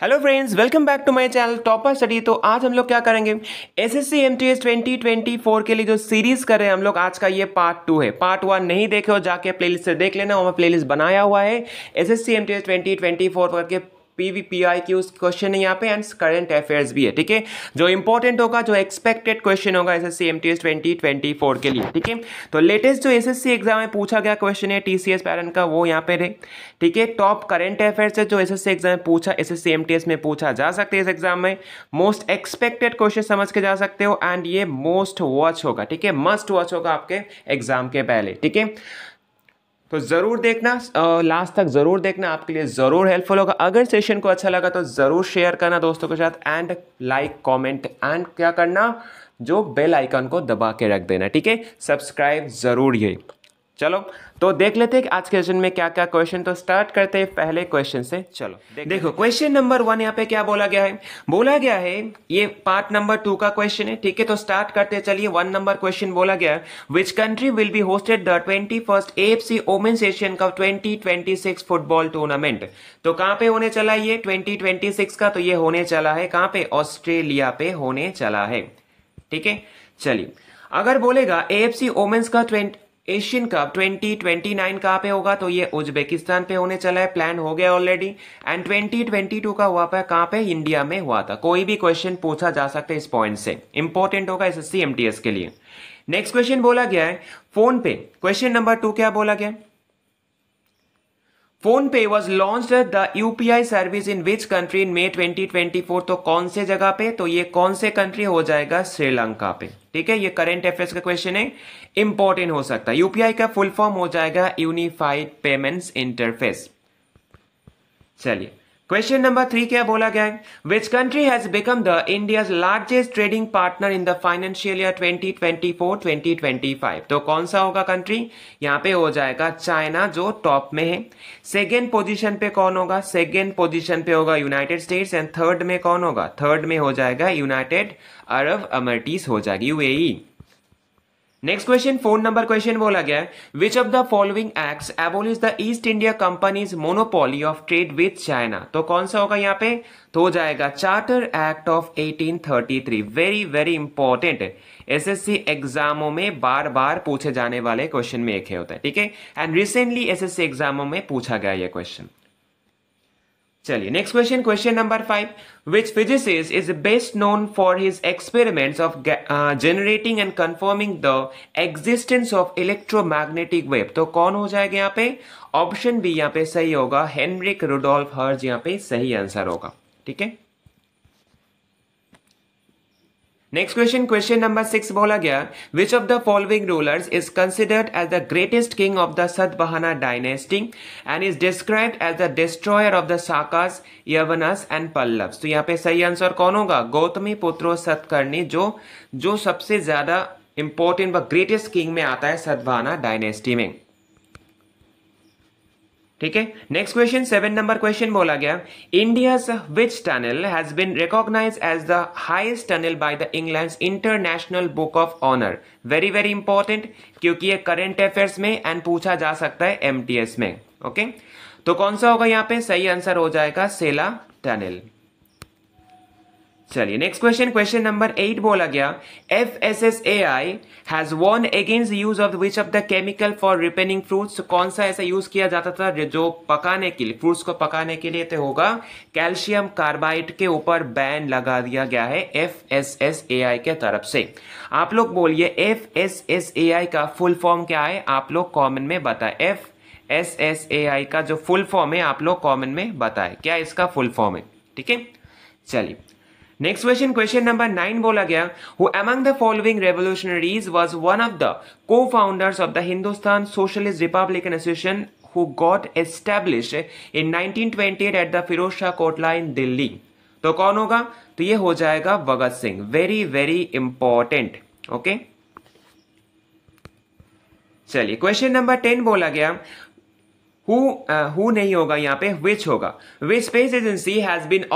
Hello friends welcome back to my channel topper study तो आज हम लोग क्या करेंगे एसएससी एमटीएस 2024 के लिए जो सीरीज कर रहे हैं हम लोग आज का ये पार्ट टू है पार्ट वन नहीं देखे हो जाके प्लेलिस्ट से देख लेना वहाँ प्लेलिस्ट बनाया हुआ है एसएससी एमटीएस 2024 करके P V P I Qs question है यहाँ पे एंड करेंट अफेयर्स भी है ठीक है जो इंपॉर्टेंट होगा जो एक्सपेक्टेड क्वेश्चन होगा S S C M T S twenty twenty four के लिए ठीक है तो लेटेस्ट जो एस एस सी एग्जाम में पूछा गया क्वेश्चन है टी सी एस पैरन का वो यहाँ पे रहे ठीक है टॉप करेंट अफेयर्स है जो एस एस सी एग्जाम में पूछा S S C M T S में पूछा जा सकते हैं इस एग्जाम में मोस्ट एक्सपेक्टेड क्वेश्चन समझ के जा सकते हो एंड ये मोस्ट वॉच होगा ठीक है मस्ट वॉच होगा आपके एग्जाम के पहले ठीक है तो ज़रूर देखना लास्ट तक ज़रूर देखना आपके लिए ज़रूर हेल्पफुल होगा अगर सेशन को अच्छा लगा तो ज़रूर शेयर करना दोस्तों के साथ एंड लाइक कमेंट एंड क्या करना जो बेल आइकन को दबा के रख देना ठीक है सब्सक्राइब ज़रूर ये चलो तो देख लेते हैं कि आज के क्वेश्चन में क्या क्या क्वेश्चन तो स्टार्ट करते हैं पहले क्वेश्चन से चलो देखो क्वेश्चन नंबर वन यहाँ पे क्या बोला गया है बोला गया है ये पार्ट नंबर टू का क्वेश्चन है ठीक है तो स्टार्ट करते चलिए वन नंबर क्वेश्चन बोला गया है which country will be hosted the twenty first F C women's Asian cup twenty twenty six football tournament तो कहाँ पे होने चला ये ट्वेंटी ट्वेंटी सिक्स का तो ये होने चला है कहाँ पे ऑस्ट्रेलिया पे होने चला है ठीक है चलिए अगर बोलेगा एफ सी ओमेन्स का ट्वेंटी एशियन कप 2029 कहां पे होगा तो ये उज्बेकिस्तान पे होने चला है प्लान हो गया ऑलरेडी एंड 2022 का हुआ पे कहां पे इंडिया में हुआ था कोई भी क्वेश्चन पूछा जा सकता है इस पॉइंट से इंपॉर्टेंट होगा एस एस के लिए नेक्स्ट क्वेश्चन बोला गया है फोन पे क्वेश्चन नंबर टू क्या बोला गया है PhonePe was launch the UPI service in which country in May 2024 तो कौन से जगह पे तो ये कौन से कंट्री हो जाएगा श्रीलंका पे ठीक है ये करेंट अफेयर्स का क्वेश्चन है इंपॉर्टेंट हो सकता है यूपीआई का फुल फॉर्म हो जाएगा यूनिफाइड पेमेंट्स इंटरफेस चलिए क्वेश्चन नंबर थ्री क्या बोला गया है which country has become the India's largest trading partner in the financial year 2024 2025 तो कौन सा होगा कंट्री यहाँ पे हो जाएगा चाइना जो टॉप में है सेकेंड पोजीशन पे कौन होगा सेकेंड पोजीशन पे होगा यूनाइटेड स्टेट्स एंड थर्ड में कौन होगा थर्ड में हो जाएगा यूनाइटेड अरब अमरटीज हो जाएगी you next question phone number question बोला गया है which of the following act abolish the East India company's monopoly of trade with China तो कौन सा होगा यहाँ पे तो हो जाएगा charter act of 1833 very very important SSC एग्जामों में बार बार पूछे जाने वाले क्वेश्चन में एक है होता है ठीक है एंड रिसेंटली एस एग्जामों में पूछा गया यह क्वेश्चन चलिए next question question number five which physicist is best known for his experiments of generating and confirming the existence of electromagnetic wave तो कौन हो जाएगा यहाँ पे ऑप्शन बी यहाँ पे सही होगा हेनरिक रुडोल्फ हर्ज यहाँ पे सही आंसर होगा ठीक है next question question number six बोला गया which of the following rulers is considered as the greatest king of the Satavahana dynasty and is describe as the destroyer of the Sakas Yavanas and Pallavas तो यहाँ पे सही आंसर कौन होगा गौतमी पुत्रो सतकर्णी जो जो सबसे ज्यादा इंपॉर्टेंट व ग्रेटेस्ट किंग में आता है सतबहाना डायनेस्टी में ठीक है next question seven number question बोला गया India which tunnel has been recognise as the highest tunnel by the England international book of honour very very important क्योंकि ये करंट अफेयर्स में एंड पूछा जा सकता है एमटीएस में ओके okay? तो कौन सा होगा यहाँ पे सही आंसर हो जाएगा सेला टनल चलिए next question question number eight बोला गया F S S A I has won against use of which of the chemical for ripening fruits कौन सा ऐसा यूज किया जाता था जो पकाने के लिए फ्रूट्स को पकाने के लिए तो होगा कैल्शियम कार्बाइड के ऊपर बैन लगा दिया गया है F S S A I के तरफ से आप लोग बोलिए F S S A I का फुल फॉर्म क्या है आप लोग कॉमन में बताए F S S A I का जो फुल फॉर्म है आप लोग कॉमन में बताए क्या इसका फुल फॉर्म है ठीक है चलिए next question question number nine बोला गया who among the following revolutionaries was one of the co founders of the Hindustan socialist republican association who got establish in 1928 at the Firoz Shah Kotla in Delhi तो कौन होगा तो ये हो जाएगा Bhagat Singh very very important okay चलिए क्वेश्चन नंबर टेन बोला गया हु uh, नहीं होगा यहाँ पे विच होगा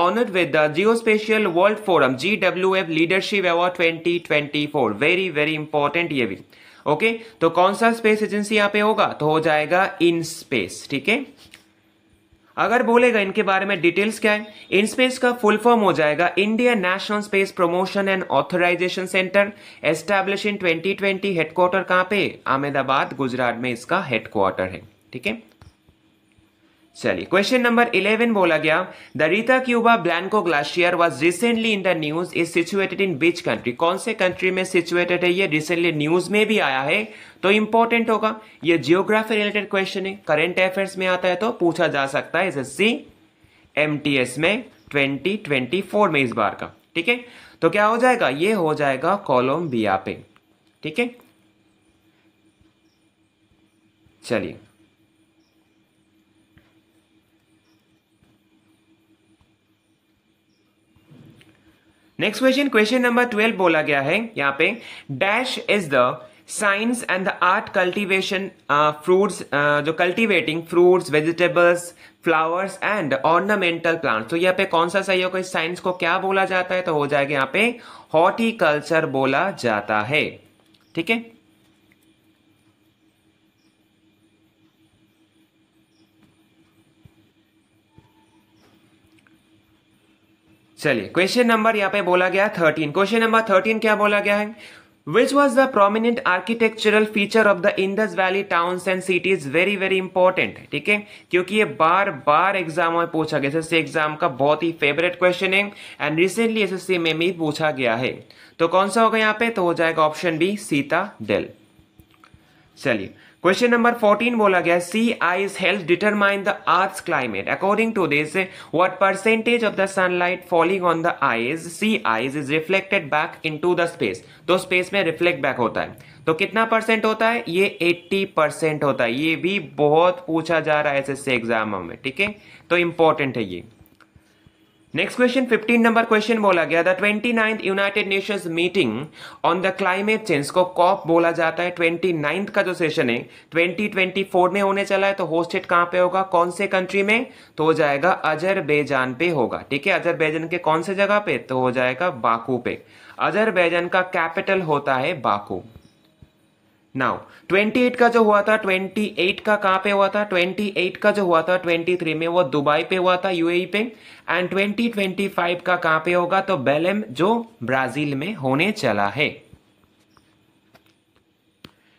honoured with the geo been world forum G W F leadership award twenty twenty four very very important ये भी ओके okay? तो कौन सा स्पेस एजेंसी यहाँ पे होगा तो हो जाएगा इन स्पेस ठीक है अगर बोलेगा इनके बारे में डिटेल्स क्या है इन स्पेस का फुल फॉर्म हो जाएगा India national space promotion and authorisation centre establish in 2020 headquarter कहां पे अहमदाबाद गुजरात में इसका हेडक्वार्टर है ठीक है चलिए क्वेश्चन नंबर 11 बोला गया the Ritacuba Blanco glacier was recently in the news is situated in which country कौन से कंट्री में सिचुएटेड है ये रिसेंटली न्यूज में भी आया है तो इंपॉर्टेंट होगा ये जियोग्राफी रिलेटेड क्वेश्चन है करेंट अफेयर्स में आता है तो पूछा जा सकता है एस एस में ट्वेंटी में इस बार का ठीक है तो क्या हो जाएगा ये हो जाएगा कोलम्बिया पे ठीक है चलिए next question question number twelve बोला गया है यहाँ पे dash is the science and the art cultivation fruits जो cultivating fruits vegetables flowers and ornamental plant तो यहाँ पे कौन सा सही होगा इस साइंस को क्या बोला जाता है तो हो जाएगा यहाँ पे हॉर्टिकल्चर बोला जाता है ठीक है चलिए क्वेश्चन नंबर यहाँ पे बोला गया थर्टीन क्वेश्चन नंबर थर्टीन क्या बोला गया है which was the prominent architectural feature of the Indus Valley towns and cities very very important ठीक है क्योंकि ये बार बार एग्जाम में पूछा गया एस एग्जाम का बहुत ही फेवरेट क्वेश्चन है एंड रिसेंटली सी में भी पूछा गया है तो कौन सा होगा यहाँ पे तो हो जाएगा ऑप्शन बी सीता डेल चलिए क्वेश्चन नंबर 14 बोला गया sea ice health determine the earth climate according to this what percentage of the sunlight falling on the ice sea ice is reflected back into the space तो space में reflect back होता है तो कितना percent होता है ये 80 percent होता है ये भी बहुत पूछा जा रहा है एस एग्जाम में ठीक है तो इंपॉर्टेंट है ये नेक्स्ट क्वेश्चन 15 नंबर क्वेश्चन बोला गया था twenty United Nations meeting on the climate change को कॉप बोला जाता है ट्वेंटी नाइन्थ का जो सेशन है ट्वेंटी ट्वेंटी फोर में होने चला है तो होस्टेड कहाँ पे होगा कौन से कंट्री में तो हो जाएगा अजरबैजान पे होगा ठीक है अजरबैजान के कौन से जगह पे तो हो जाएगा बाकू पे अजरबैजान का कैपिटल होता है बाकू नाउ 28 का जो हुआ था 28 का कहां पे हुआ था 28 का जो हुआ था 23 में वो दुबई पे हुआ था यूएई e पे एंड 2025 का कहां पे होगा तो बेलेम जो ब्राजील में होने चला है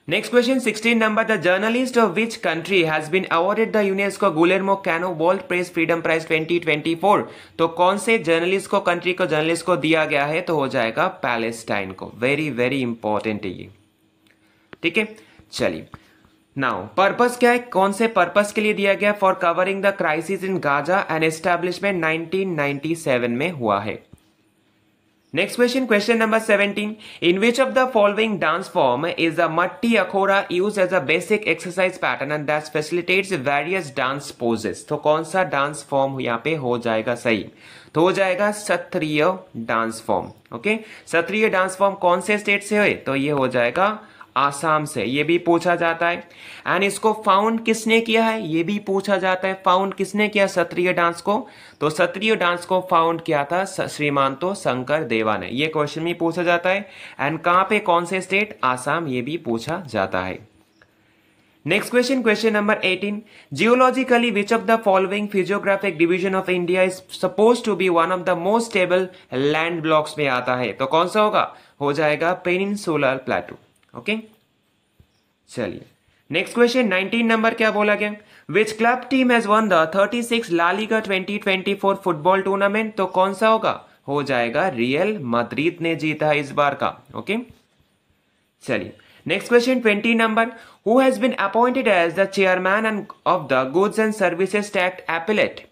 next question 16 number the journalist of which country has been awarded the UNESCO Guillermo Cano World Press Freedom Prize 2024 तो कौन से जर्नलिस्ट को कंट्री को जर्नलिस्ट को दिया गया है तो हो जाएगा पैलेस्टाइन को वेरी वेरी इंपॉर्टेंट है ये ठीक है चलिए नाउ पर्पस क्या है कौन से पर्पस के लिए दिया गया for covering the crisis in Gaza and establishment 1997 में हुआ है next question question number 17 in which of the following dance form is a Mati Akhora use as a basic exercise pattern and that facilitates various dance poses तो कौन सा dance form यहाँ पे हो जाएगा सही तो हो जाएगा Sattriya dance form okay Sattriya dance form कौन से स्टेट से हो तो ये हो जाएगा आसाम से ये भी पूछा जाता है एंड इसको फाउंड किसने किया है ये भी पूछा जाता है फाउंड किसने किया सत्रीय डांस को तो सत्रीय डांस को फाउंड किया था तो शंकर देवा ने ये क्वेश्चन भी पूछा जाता है एंड कहाँ पे कौन से स्टेट आसाम ये भी पूछा जाता है next question question number 18 geologically which of the following physiographic division of India is suppose to be one of the most stable land blocks में आता है तो कौन सा होगा हो जाएगा सोलर प्लेटू ओके चलिए नेक्स्ट क्वेश्चन 19 नंबर क्या बोला गया which club team has won the 36 La Liga for football tournament तो कौन सा होगा हो जाएगा रियल मद्रिद ने जीता इस बार का ओके चलिए next question twenty number who has been appointed as the chairman of the goods and services tax appellate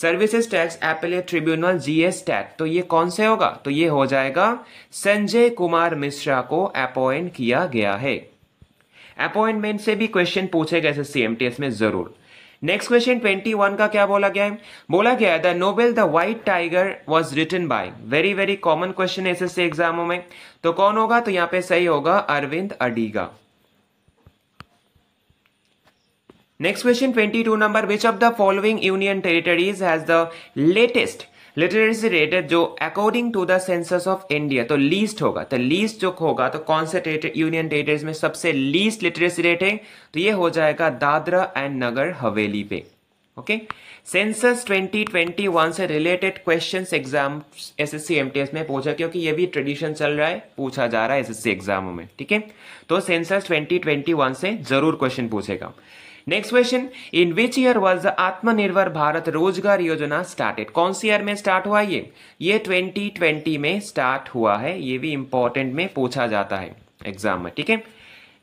services tax appellate tribunal GS tax तो ये कौन से होगा तो ये हो जाएगा संजय कुमार मिश्रा को अपॉइंट किया गया है अपॉइंटमेंट से भी क्वेश्चन पूछे गए सीएमटीएस में जरूर नेक्स्ट क्वेश्चन 21 का क्या बोला गया है बोला गया है the novel the white tiger was written by very very common question S C एग्जामों में तो कौन होगा तो यहाँ पे सही होगा Aravind Adiga Next question 22 number which of the following union territories has the latest literacy rate जो according to the census of India तो लीस्ट होगा तो लीस्ट जो होगा तो कौन से यूनियन टेरिटरीज में सबसे लीस्ट लिटरेसी रेट है तो ये हो जाएगा दादरा एंड नगर हवेली पे ओके सेंसस 2021 से related questions exam SSC MTS में पूछा क्योंकि ये भी ट्रेडिशन चल रहा है पूछा जा रहा है एसएससी एग्जामों में ठीक है तो सेंसस 2021 से जरूर क्वेश्चन पूछेगा next question in which year was the Aatmanirbhar Bharat रोजगार योजना स्टार्टेड कौन सी ईयर में स्टार्ट हुआ ये ये 2020 में स्टार्ट हुआ है ये भी इंपॉर्टेंट में पूछा जाता है एग्जाम में ठीक है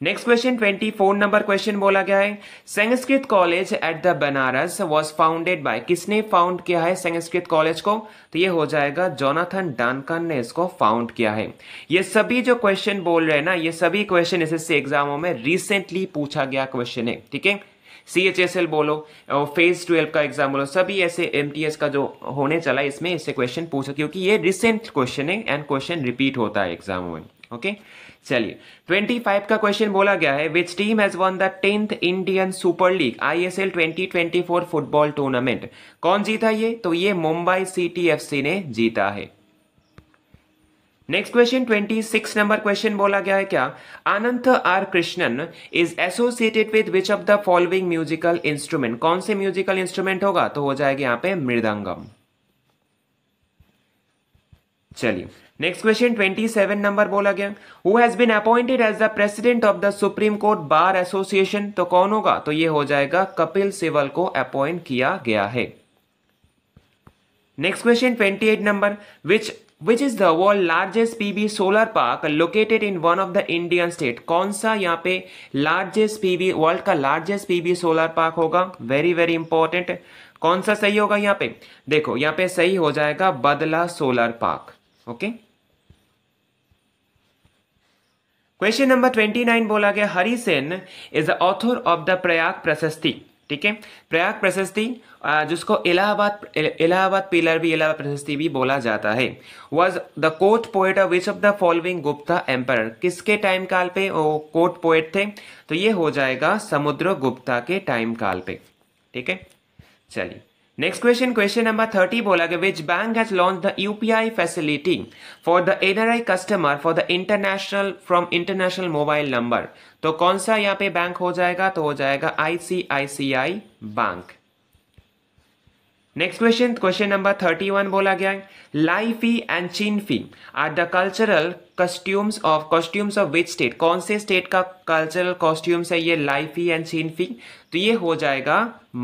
नेक्स्ट क्वेश्चन 24 नंबर क्वेश्चन बोला गया है Sanskrit college at the Banaras was founded by किसने फाउंड किया है संस्कृत कॉलेज को तो ये हो जाएगा जोनाथन डानकन ने इसको फाउंड किया है ये सभी जो क्वेश्चन बोल रहे हैं ना ये सभी क्वेश्चन एस एग्जामों में रिसेंटली पूछा गया क्वेश्चन है ठीक है सी एच एस एल बोलो और फेज ट्वेल्व का एग्जाम बोलो सभी ऐसे एम टी एस का जो होने चला है इसमें इससे क्वेश्चन पूछा क्योंकि ये रिसेंट क्वेश्चन है एंड क्वेश्चन रिपीट होता है एग्जाम में ओके चलिए 25 का क्वेश्चन बोला गया है which team has won the tenth Indian super league ISL 2024 football tournament कौन जीता ये तो ये मुंबई सिटी एफसी ने जीता है नेक्स्ट क्वेश्चन 26 नंबर क्वेश्चन बोला गया है क्या Anant R Krishnan is associated with which of the following musical instrument कौन से म्यूजिकल इंस्ट्रूमेंट होगा तो हो जाएगा यहां पे मृदंगम चलिए नेक्स्ट क्वेश्चन 27 नंबर बोला गया who has been appointed as the president of the supreme court bar association तो कौन होगा तो ये हो जाएगा कपिल सिवल को अपॉइंट किया गया है next question 28 number which which is the world largest PV solar park located in one of the Indian state कौन सा यहाँ पे लार्जेस्ट पीवी वर्ल्ड का लार्जेस्ट पीवी सोलर पार्क होगा वेरी वेरी इंपॉर्टेंट कौन सा सही होगा यहाँ पे देखो यहाँ पे सही हो जाएगा Bhadla solar park okay question number twenty nine बोला गया Hari Sen is the author of the Prayag Prashasti ठीक है प्रयाग प्रशस्ति जिसको इलाहाबाद इलाहाबाद पिलर भी इलाहाबाद प्रशस्ति भी बोला जाता है was the court poet of which of the following Gupta emperor किसके टाइम काल पे वो कोर्ट पोएट थे तो ये हो जाएगा समुद्र गुप्ता के टाइम काल पे ठीक है चलिए next question question number thirty बोला गया which bank has launch the UPI facility for the NRI customer for the international from international mobile number तो कौन सा यहाँ पे बैंक हो जाएगा तो हो जाएगा ICICI bank next question question number thirty one बोला गया लाइफी एंड चीन are the cultural costumes of costumes of which state कौन से स्टेट का कल्चरल कॉस्ट्यूम्स है ये लाइफी एंड चीन फी तो ये हो जाएगा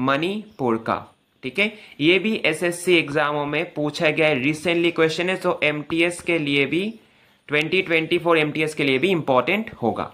मणिपुर का ठीक है ये भी एसएससी एग्जामों में पूछा गया है रिसेंटली क्वेश्चन है सो एमटीएस के लिए भी 2024 एमटीएस के लिए भी इंपॉर्टेंट होगा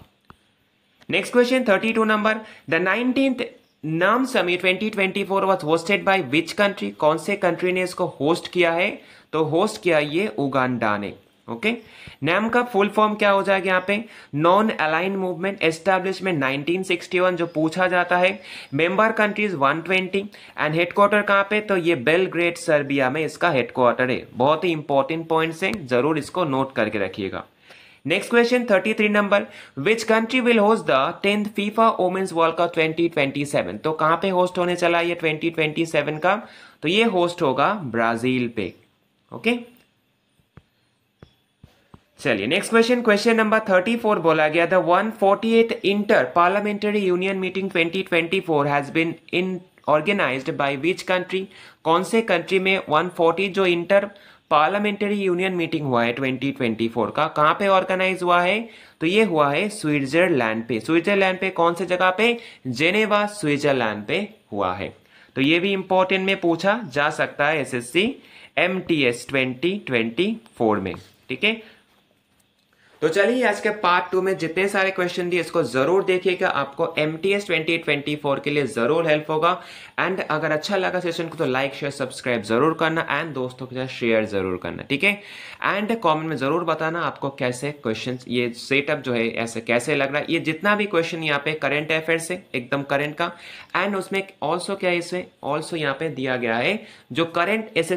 next question 32 number the nineteen twenty twenty 2024 was hosted by which country कौन से कंट्री ने इसको होस्ट किया है तो होस्ट किया ये उगांडा ने ओके okay? नैम का फुल फॉर्म क्या हो जाएगा यहाँ पे नॉन अलाइन मूवमेंट एस्टैब्लिशमेंट 1961 जो पूछा जाता है मेंबर कंट्रीज 120 एंड हेडक्वार्टर कहाँ पे तो ये बेलग्रेड सर्बिया में इसका हेडक्वार्टर है बहुत ही इंपॉर्टेंट पॉइंट्स हैं जरूर इसको नोट करके रखिएगा next question 33 number which country will host the tenth FIFA women's world cup 2027 तो कहाँ पे होस्ट होने चला ये 2027 का तो ये होस्ट होगा ब्राजील पे ओके okay? चलिए नेक्स्ट क्वेश्चन क्वेश्चन नंबर 34 बोला गया the 148 inter parliamentary union meeting 2024 has been in organised by which country कौन से कंट्री में 140 जो इंटर पार्लियामेंटरी यूनियन मीटिंग हुआ है 2024 का कहाँ पे ऑर्गेनाइज हुआ है तो ये हुआ है स्विट्जरलैंड पे स्विट्जरलैंड पे कौन से जगह पे जेनेवा स्विट्जरलैंड पे हुआ है तो ये भी इंपॉर्टेंट में पूछा जा सकता है एसएससी एमटीएस 2024 में ठीक है तो चलिए आज के पार्ट टू में जितने सारे क्वेश्चन दिए इसको जरूर देखिएगा आपको M T S twenty twenty four के लिए जरूर हेल्प होगा एंड अगर अच्छा लगा सेशन को तो लाइक शेयर सब्सक्राइब जरूर करना एंड दोस्तों के साथ शेयर जरूर करना ठीक है एंड कमेंट में जरूर बताना आपको कैसे क्वेश्चन ये सेटअप जो है ऐसे कैसे लग रहा है ये जितना भी क्वेश्चन यहाँ पे करेंट अफेयर से एकदम करेंट का एंड उसमें ऑल्सो क्या है इसमें ऑल्सो यहाँ पे दिया गया है जो करेंट एस